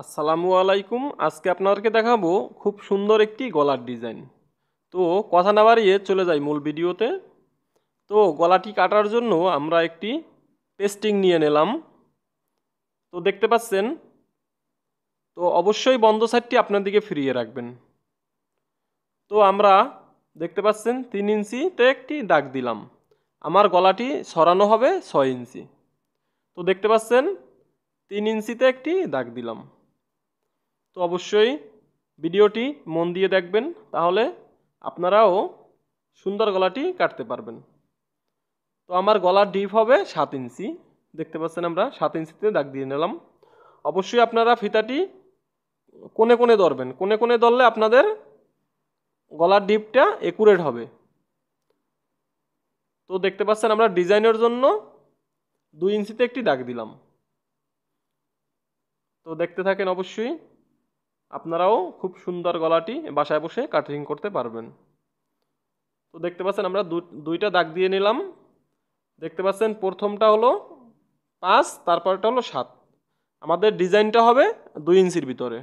আসসালামু আলাইকুম আজকে আপনাদেরকে দেখাবো খুব সুন্দর একটি গলার ডিজাইন তো কথা না বাড়িয়ে চলে যাই মূল ভিডিওতে তো গলাটি কাটার জন্য আমরা একটি পেস্টিং নিয়ে নিলাম তো দেখতে পাচ্ছেন তো অবশ্যই বন্ধ সাইডটি আপনার দিকে ফিরিয়ে রাখবেন তো আমরা দেখতে পাচ্ছেন তিন ইঞ্চিতে একটি দাগ দিলাম আমার গলাটি সরানো হবে ছয় ইঞ্চি তো দেখতে পাচ্ছেন তিন ইঞ্চিতে একটি দাগ দিলাম তো অবশ্যই ভিডিওটি মন দিয়ে দেখবেন তাহলে আপনারাও সুন্দর গলাটি কাটতে পারবেন তো আমার গলার ডিপ হবে সাত ইঞ্চি দেখতে পাচ্ছেন আমরা সাত ইঞ্চিতে দাগ দিয়ে নিলাম অবশ্যই আপনারা ফিতাটি কোনে কোণে ধরবেন কোনে কোণে ধরলে আপনাদের গলার ডিপটা একুরেট হবে তো দেখতে পাচ্ছেন আমরা ডিজাইনের জন্য দুই ইঞ্চিতে একটি দাগ দিলাম তো দেখতে থাকেন অবশ্যই আপনারাও খুব সুন্দর গলাটি বাসায় বসে কাটিং করতে পারবেন তো দেখতে পাচ্ছেন আমরা দুইটা দাগ দিয়ে নিলাম দেখতে পাচ্ছেন প্রথমটা হলো পাঁচ তারপরটা হলো সাত আমাদের ডিজাইনটা হবে দুই ইঞ্চির ভিতরে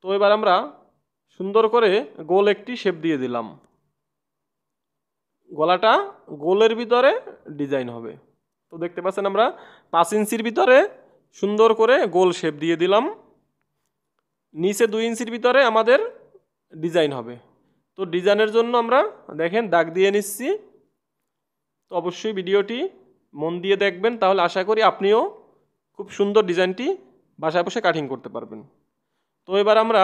তো এবার আমরা সুন্দর করে গোল একটি শেপ দিয়ে দিলাম গলাটা গোলের ভিতরে ডিজাইন হবে তো দেখতে পাচ্ছেন আমরা পাঁচ ইঞ্চির ভিতরে সুন্দর করে গোল শেপ দিয়ে দিলাম নিচে দুই ইঞ্চির ভিতরে আমাদের ডিজাইন হবে তো ডিজাইনের জন্য আমরা দেখেন দাগ দিয়ে নিচ্ছি তো অবশ্যই ভিডিওটি মন দিয়ে দেখবেন তাহলে আশা করি আপনিও খুব সুন্দর ডিজাইনটি বাসায় বসে কাটিং করতে পারবেন তো এবার আমরা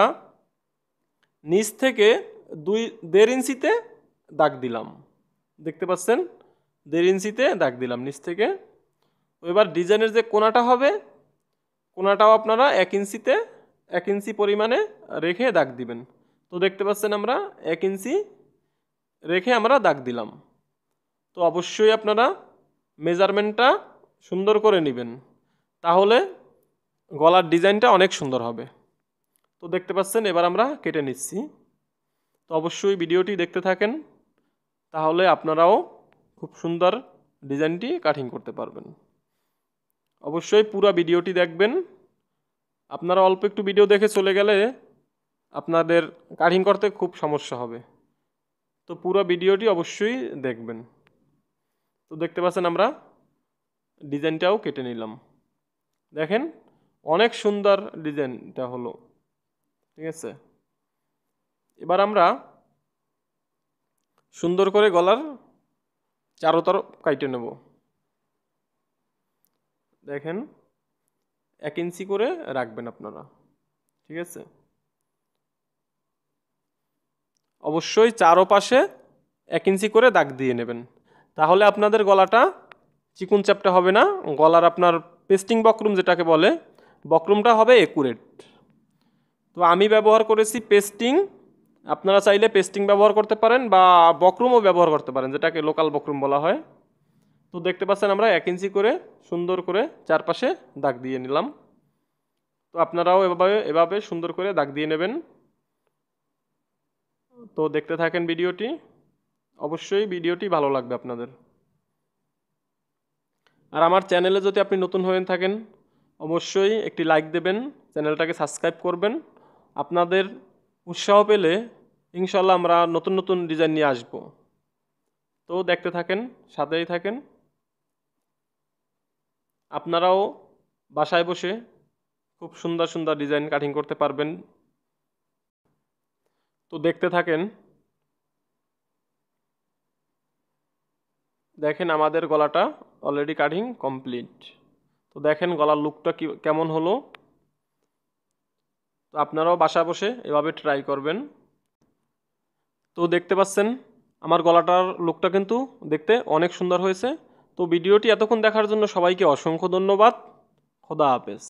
নিচ থেকে দুই দেড় ইঞ্চিতে দাগ দিলাম দেখতে পাচ্ছেন দেড় ইঞ্চিতে দাগ দিলাম নিচ থেকে এবার ডিজাইনের যে কোনাটা হবে কোনাটাও আপনারা এক ইঞ্চিতে এক ইঞ্চি পরিমাণে রেখে দাগ দিবেন তো দেখতে পাচ্ছেন আমরা এক ইঞ্চি রেখে আমরা দাগ দিলাম তো অবশ্যই আপনারা মেজারমেন্টটা সুন্দর করে নেবেন তাহলে গলার ডিজাইনটা অনেক সুন্দর হবে তো দেখতে পাচ্ছেন এবার আমরা কেটে নিচ্ছি তো অবশ্যই ভিডিওটি দেখতে থাকেন তাহলে আপনারাও খুব সুন্দর ডিজাইনটি কাটিং করতে পারবেন অবশ্যই পুরো ভিডিওটি দেখবেন আপনারা অল্প একটু ভিডিও দেখে চলে গেলে আপনাদের কাঠিং করতে খুব সমস্যা হবে তো পুরো ভিডিওটি অবশ্যই দেখবেন তো দেখতে পাচ্ছেন আমরা ডিজাইনটাও কেটে নিলাম দেখেন অনেক সুন্দর ডিজাইনটা হলো ঠিক আছে এবার আমরা সুন্দর করে গলার চারোতর কাইটে নেব দেখেন এক ইঞ্চি করে রাখবেন আপনারা ঠিক আছে অবশ্যই চারো পাশে এক ইঞ্চি করে দাগ দিয়ে নেবেন তাহলে আপনাদের গলাটা চিকুন চ্যাপটা হবে না গলার আপনার পেস্টিং বকরুম যেটাকে বলে বকরুমটা হবে একুরেট তো আমি ব্যবহার করেছি পেস্টিং আপনারা চাইলে পেস্টিং ব্যবহার করতে পারেন বা বকরুমও ব্যবহার করতে পারেন যেটাকে লোকাল বকরুম বলা হয় তো দেখতে পাচ্ছেন আমরা এক ইঞ্চি করে সুন্দর করে চারপাশে দাগ দিয়ে নিলাম তো আপনারাও এভাবে এভাবে সুন্দর করে দাগ দিয়ে নেবেন তো দেখতে থাকেন ভিডিওটি অবশ্যই ভিডিওটি ভালো লাগবে আপনাদের আর আমার চ্যানেলে যদি আপনি নতুন হয়ে থাকেন অবশ্যই একটি লাইক দেবেন চ্যানেলটাকে সাবস্ক্রাইব করবেন আপনাদের উৎসাহ পেলে ইনশাল্লাহ আমরা নতুন নতুন ডিজাইন নিয়ে আসব তো দেখতে থাকেন সাথেই থাকেন আপনারাও বাসায় বসে খুব সুন্দর সুন্দর ডিজাইন কাটিং করতে পারবেন তো দেখতে থাকেন দেখেন আমাদের গলাটা অলরেডি কাটিং কমপ্লিট তো দেখেন গলার লুকটা কি কেমন হলো তো আপনারাও বাসা বসে এভাবে ট্রাই করবেন তো দেখতে পাচ্ছেন আমার গলাটার লুকটা কিন্তু দেখতে অনেক সুন্দর হয়েছে তো ভিডিওটি এতক্ষণ দেখার জন্য সবাইকে অসংখ্য ধন্যবাদ খোদা হাফেজ